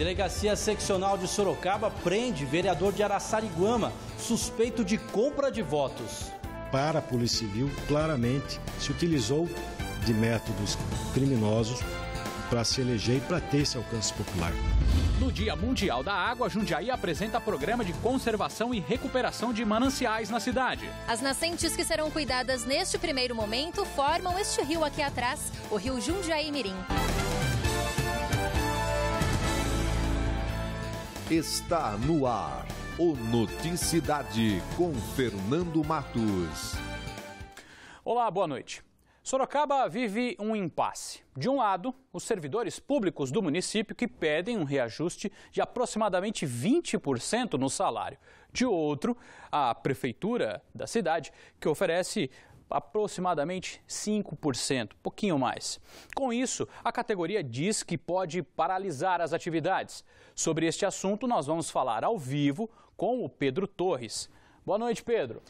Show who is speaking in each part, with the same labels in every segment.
Speaker 1: Delegacia Seccional de Sorocaba prende vereador de Araçariguama, suspeito
Speaker 2: de compra de votos. Para a Polícia Civil, claramente se utilizou de métodos criminosos para se eleger e para ter esse alcance popular.
Speaker 3: No Dia Mundial da Água, Jundiaí apresenta programa de conservação e recuperação de
Speaker 4: mananciais na cidade. As nascentes que serão cuidadas neste primeiro momento formam este rio aqui atrás, o rio Jundiaí Mirim.
Speaker 1: Está no ar o Noticidade com Fernando Matos. Olá, boa noite. Sorocaba
Speaker 3: vive um impasse. De um lado, os servidores públicos do município que pedem um reajuste de aproximadamente 20% no salário. De outro, a prefeitura da cidade que oferece aproximadamente 5%, pouquinho mais. Com isso, a categoria diz que pode paralisar as atividades. Sobre este assunto, nós vamos falar ao vivo com o Pedro Torres, Boa
Speaker 4: noite, Pedro.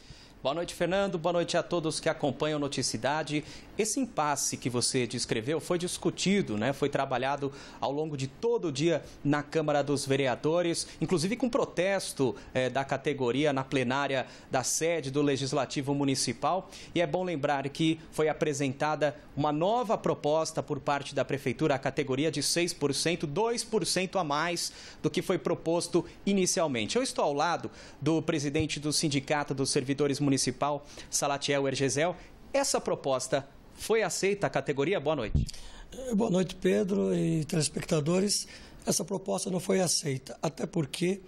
Speaker 4: Boa noite, Fernando. Boa noite a todos que acompanham Noticidade. Esse impasse que você descreveu foi discutido, né? foi trabalhado ao longo de todo o dia na Câmara dos Vereadores, inclusive com protesto eh, da categoria na plenária da sede do Legislativo Municipal. E é bom lembrar que foi apresentada uma nova proposta por parte da Prefeitura, a categoria de 6%, 2% a mais do que foi proposto inicialmente. Eu estou ao lado do presidente do Sindicato Sindicato dos Servidores Municipal, Salatiel Ergesel. Essa proposta foi aceita a categoria? Boa noite.
Speaker 5: Eh, boa noite, Pedro e telespectadores. Essa proposta não foi aceita, até porque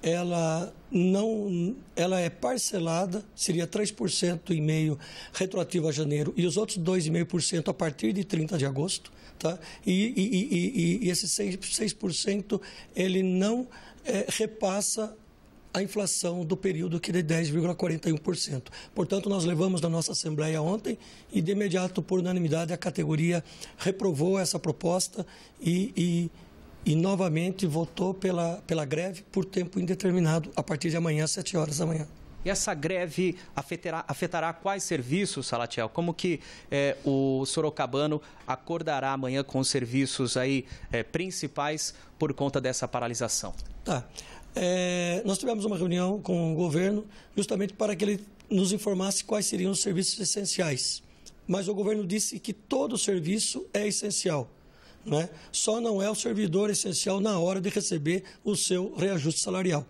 Speaker 5: ela não ela é parcelada, seria 3% e meio retroativo a janeiro e os outros 2,5% a partir de 30 de agosto, tá? E, e, e, e, e esse 6%, 6% ele não é, repassa a inflação do período que é de 10,41%. Portanto, nós levamos na nossa Assembleia ontem e, de imediato, por unanimidade, a categoria reprovou essa proposta e, e e novamente votou pela, pela greve por tempo indeterminado, a partir de amanhã, às 7 horas da manhã. E
Speaker 4: essa greve afetará, afetará quais serviços, Salatiel? Como que eh, o Sorocabano acordará amanhã com os serviços aí, eh, principais por conta dessa paralisação?
Speaker 5: Tá é, nós tivemos uma reunião com o governo justamente para que ele nos informasse quais seriam os serviços essenciais. Mas o governo disse que todo serviço é essencial. Né? Só não é o servidor essencial na hora de receber o seu reajuste salarial.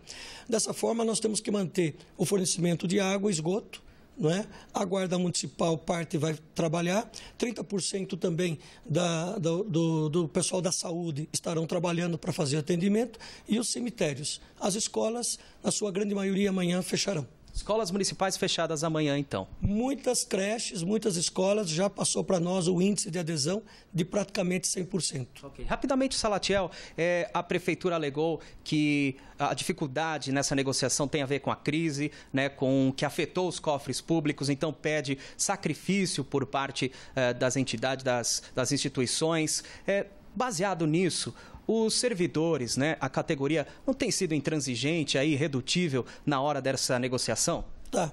Speaker 5: Dessa forma, nós temos que manter o fornecimento de água, esgoto, não é? A Guarda Municipal parte vai trabalhar, 30% também da, do, do, pessoal da saúde estarão trabalhando para fazer atendimento e os cemitérios. As escolas, na sua grande maioria, amanhã fecharão. Escolas municipais fechadas amanhã, então. Muitas creches, muitas escolas já passou para nós o índice de adesão de praticamente 100%. Okay. Rapidamente, Salatiel, é, a
Speaker 4: prefeitura alegou que a dificuldade nessa negociação tem a ver com a crise, né, com que afetou os cofres públicos, então pede sacrifício por parte é, das entidades, das, das instituições. É, baseado nisso, os servidores, né, a categoria, não tem sido intransigente, aí, irredutível na hora dessa negociação?
Speaker 5: Tá.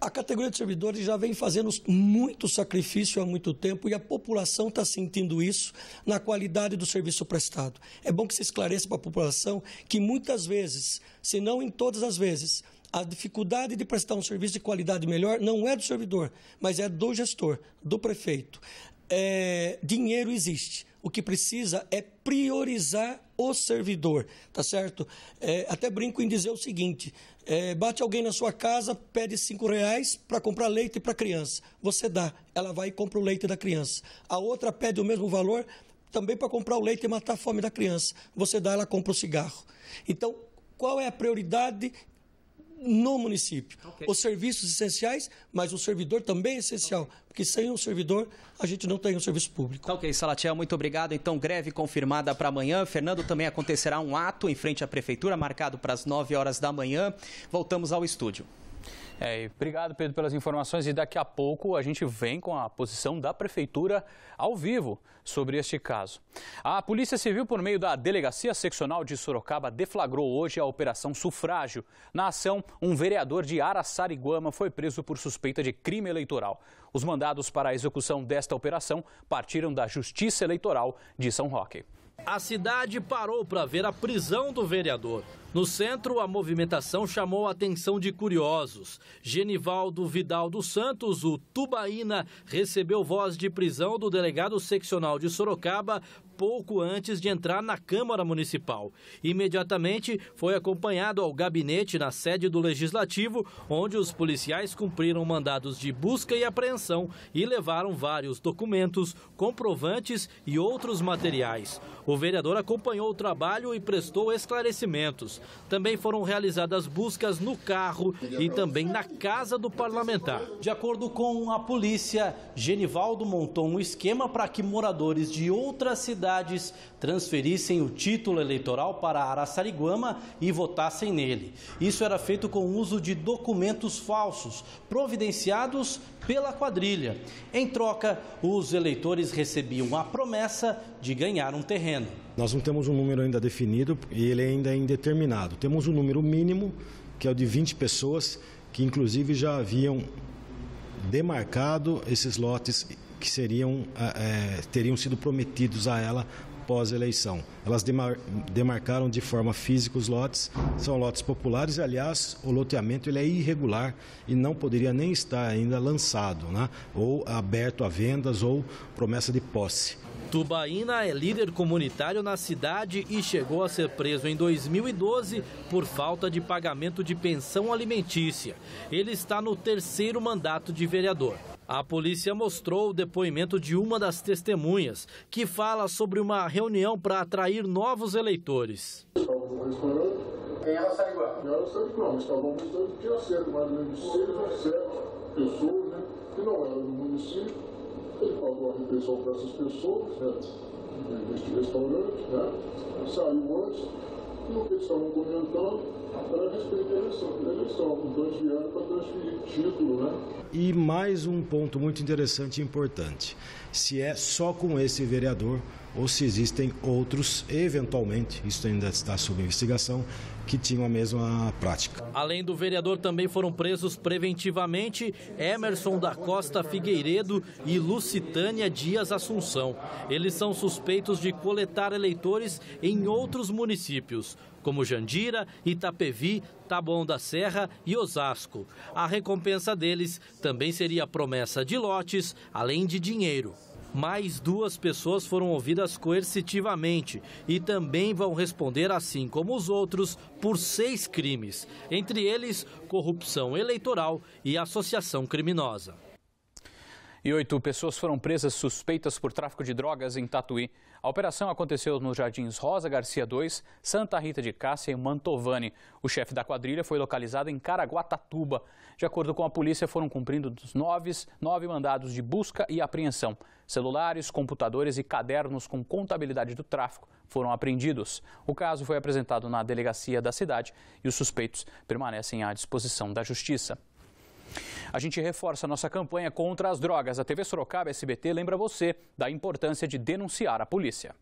Speaker 5: A categoria de servidores já vem fazendo muito sacrifício há muito tempo e a população está sentindo isso na qualidade do serviço prestado. É bom que se esclareça para a população que muitas vezes, se não em todas as vezes, a dificuldade de prestar um serviço de qualidade melhor não é do servidor, mas é do gestor, do prefeito. É, dinheiro existe o que precisa é priorizar o servidor, tá certo? É, até brinco em dizer o seguinte: é, bate alguém na sua casa, pede cinco reais para comprar leite para criança. Você dá, ela vai e compra o leite da criança. A outra pede o mesmo valor também para comprar o leite e matar a fome da criança. Você dá, ela compra o cigarro. Então, qual é a prioridade no município. Okay. Os serviços essenciais, mas o servidor também é essencial, okay. porque sem o um servidor a gente não tem um serviço público.
Speaker 4: Tá ok, Salatiel, muito obrigado. Então, greve confirmada para amanhã. Fernando, também acontecerá um ato em frente à prefeitura, marcado para as 9 horas da manhã. Voltamos ao estúdio. É, obrigado, Pedro, pelas informações. E daqui a pouco a gente vem com a posição da Prefeitura
Speaker 3: ao vivo sobre este caso. A Polícia Civil, por meio da Delegacia Seccional de Sorocaba, deflagrou hoje a Operação Sufrágio. Na ação, um vereador de Araçariguama foi preso por suspeita de crime eleitoral. Os mandados para a execução desta operação partiram da Justiça Eleitoral de São Roque.
Speaker 1: A cidade parou para ver a prisão do vereador. No centro, a movimentação chamou a atenção de curiosos. Genivaldo Vidal dos Santos, o Tubaína, recebeu voz de prisão do delegado seccional de Sorocaba pouco antes de entrar na Câmara Municipal. Imediatamente foi acompanhado ao gabinete na sede do Legislativo, onde os policiais cumpriram mandados de busca e apreensão e levaram vários documentos, comprovantes e outros materiais. O vereador acompanhou o trabalho e prestou esclarecimentos. Também foram realizadas buscas no carro e também na casa do parlamentar. De acordo com a polícia, Genivaldo montou um esquema para que moradores de outras cidades transferissem o título eleitoral para Araçariguama e votassem nele. Isso era feito com o uso de documentos falsos, providenciados pela quadrilha. Em troca, os eleitores recebiam a promessa de ganhar um terreno.
Speaker 2: Nós não temos um número ainda definido e ele ainda é indeterminado. Temos um número mínimo, que é o de 20 pessoas, que inclusive já haviam demarcado esses lotes que seriam, é, teriam sido prometidos a ela pós-eleição. Elas demar demarcaram de forma física os lotes, são lotes populares, e, aliás, o loteamento ele é irregular e não poderia nem estar ainda lançado, né? ou aberto a vendas ou promessa de posse.
Speaker 1: Tubaína é líder comunitário na cidade e chegou a ser preso em 2012 por falta de pagamento de pensão alimentícia. Ele está no terceiro mandato de vereador. A polícia mostrou o depoimento de uma das testemunhas, que fala sobre uma reunião para atrair novos eleitores.
Speaker 6: Ela sabe mas estava mais ou menos pessoas, né? não era do município ele pagou a refeição para essas pessoas, né? Neste restaurante, né? Saiu antes, e o que eles estavam comentando era a respeito da eleição. Da eleição.
Speaker 1: para
Speaker 2: transferir título, né? E mais um ponto muito interessante e importante se é só com esse vereador ou se existem outros, eventualmente, isso ainda está sob investigação, que tinham a mesma prática.
Speaker 1: Além do vereador, também foram presos preventivamente Emerson da Costa Figueiredo e Lucitânia Dias Assunção. Eles são suspeitos de coletar eleitores em outros municípios, como Jandira, Itapevi, Taboão da Serra e Osasco. A recompensa deles também seria a promessa de lotes, além de dinheiro. Mais duas pessoas foram ouvidas coercitivamente e também vão responder, assim como os outros, por seis crimes, entre eles corrupção eleitoral e associação criminosa.
Speaker 3: E oito pessoas foram presas suspeitas por tráfico de drogas em Tatuí. A operação aconteceu nos jardins Rosa Garcia II, Santa Rita de Cássia e Mantovani. O chefe da quadrilha foi localizado em Caraguatatuba. De acordo com a polícia, foram cumprindo nove mandados de busca e apreensão. Celulares, computadores e cadernos com contabilidade do tráfico foram apreendidos. O caso foi apresentado na delegacia da cidade e os suspeitos permanecem à disposição da justiça. A gente reforça nossa campanha contra as drogas. A TV Sorocaba SBT lembra você da importância de denunciar a polícia.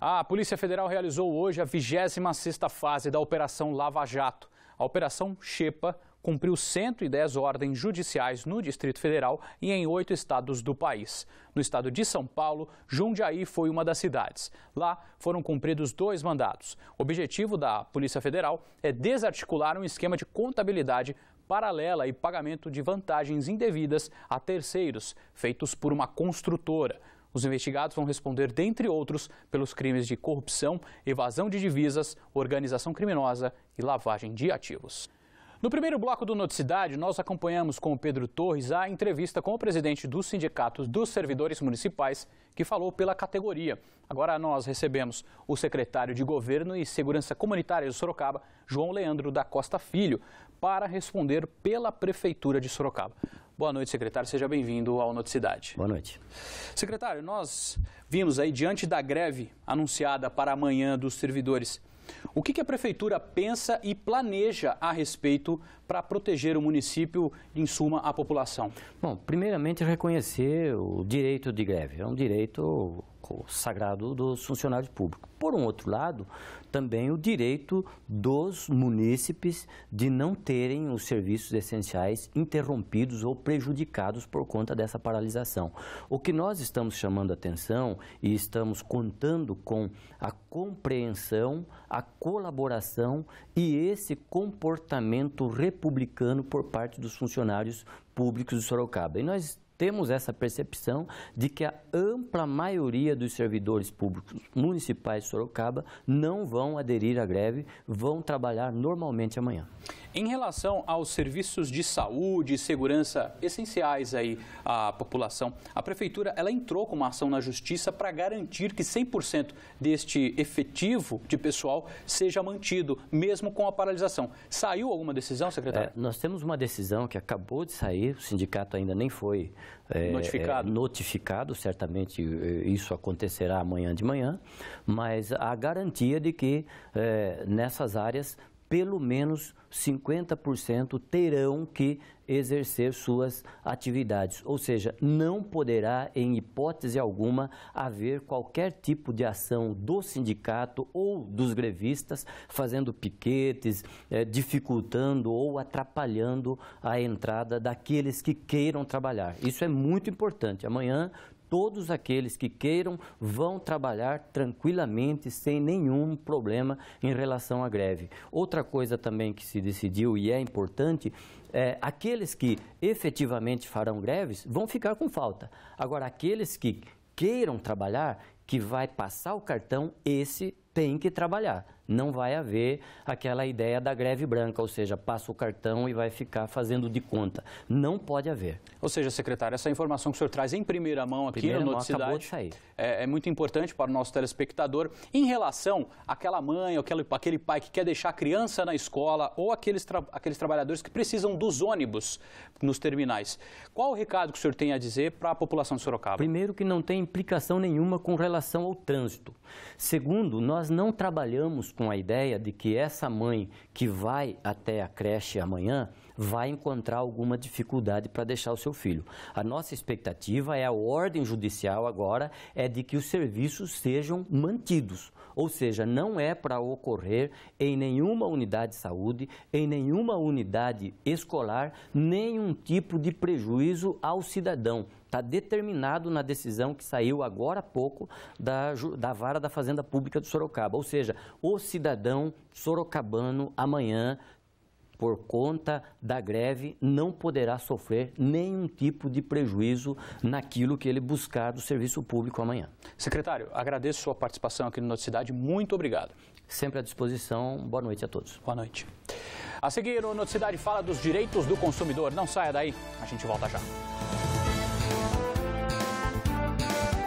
Speaker 3: A Polícia Federal realizou hoje a 26ª fase da Operação Lava Jato. A Operação Xepa cumpriu 110 ordens judiciais no Distrito Federal e em oito estados do país. No estado de São Paulo, Jundiaí foi uma das cidades. Lá foram cumpridos dois mandados. O objetivo da Polícia Federal é desarticular um esquema de contabilidade paralela e pagamento de vantagens indevidas a terceiros, feitos por uma construtora. Os investigados vão responder, dentre outros, pelos crimes de corrupção, evasão de divisas, organização criminosa e lavagem de ativos. No primeiro bloco do Noticidade, nós acompanhamos com o Pedro Torres a entrevista com o presidente do Sindicato dos Servidores Municipais, que falou pela categoria. Agora nós recebemos o secretário de Governo e Segurança Comunitária de Sorocaba, João Leandro da Costa Filho, para responder pela Prefeitura de Sorocaba. Boa noite, secretário. Seja bem-vindo ao Noticidade. Boa noite. Secretário, nós vimos aí, diante da greve anunciada para amanhã dos servidores, o que, que a prefeitura pensa e planeja a respeito para proteger o município, em suma, a população?
Speaker 6: Bom, primeiramente reconhecer o direito de greve. É um direito sagrado dos funcionários públicos. Por um outro lado, também o direito dos munícipes de não terem os serviços essenciais interrompidos ou prejudicados por conta dessa paralisação. O que nós estamos chamando atenção e estamos contando com a compreensão, a colaboração e esse comportamento repetitivo republicano por parte dos funcionários públicos de Sorocaba. E nós temos essa percepção de que a ampla maioria dos servidores públicos municipais de Sorocaba não vão aderir à greve, vão trabalhar normalmente amanhã.
Speaker 3: Em relação aos serviços de saúde e segurança essenciais aí à população, a prefeitura ela entrou com uma ação na justiça para garantir que 100% deste efetivo de pessoal seja mantido, mesmo com a paralisação. Saiu alguma decisão, secretário? É,
Speaker 6: nós temos uma decisão que acabou de sair, o sindicato ainda nem foi é, é, notificado. notificado, certamente é, isso acontecerá amanhã de manhã, mas a garantia de que é, nessas áreas pelo menos 50% terão que exercer suas atividades, ou seja, não poderá, em hipótese alguma, haver qualquer tipo de ação do sindicato ou dos grevistas fazendo piquetes, eh, dificultando ou atrapalhando a entrada daqueles que queiram trabalhar. Isso é muito importante. Amanhã todos aqueles que queiram vão trabalhar tranquilamente, sem nenhum problema em relação à greve. Outra coisa também que se decidiu e é importante é, aqueles que efetivamente farão greves vão ficar com falta. Agora, aqueles que queiram trabalhar, que vai passar o cartão, esse tem que trabalhar não vai haver aquela ideia da greve branca, ou seja, passa o cartão e vai ficar fazendo de conta. Não pode haver.
Speaker 3: Ou seja, secretário, essa informação que o senhor traz em primeira mão aqui primeira no Noticidade é, é, muito importante para o nosso telespectador em relação àquela mãe, aquele, aquele pai que quer deixar a criança na escola ou aqueles, tra aqueles trabalhadores que precisam dos ônibus nos terminais. Qual o recado que o senhor tem a dizer para a população de Sorocaba?
Speaker 6: Primeiro que não tem implicação nenhuma com relação ao trânsito. Segundo, nós não trabalhamos com a ideia de que essa mãe que vai até a creche amanhã vai encontrar alguma dificuldade para deixar o seu filho. A nossa expectativa é a ordem judicial agora é de que os serviços sejam mantidos. Ou seja, não é para ocorrer em nenhuma unidade de saúde, em nenhuma unidade escolar, nenhum tipo de prejuízo ao cidadão. Está determinado na decisão que saiu agora há pouco da, da vara da Fazenda Pública de Sorocaba. Ou seja, o cidadão sorocabano amanhã por conta da greve, não poderá sofrer nenhum tipo de prejuízo naquilo que ele buscar do serviço público amanhã.
Speaker 3: Secretário, agradeço sua participação aqui no Noticidade. Muito obrigado.
Speaker 6: Sempre à disposição. Boa noite a todos. Boa noite. A
Speaker 3: seguir, o Noticidade fala dos direitos do consumidor. Não saia daí, a gente volta já.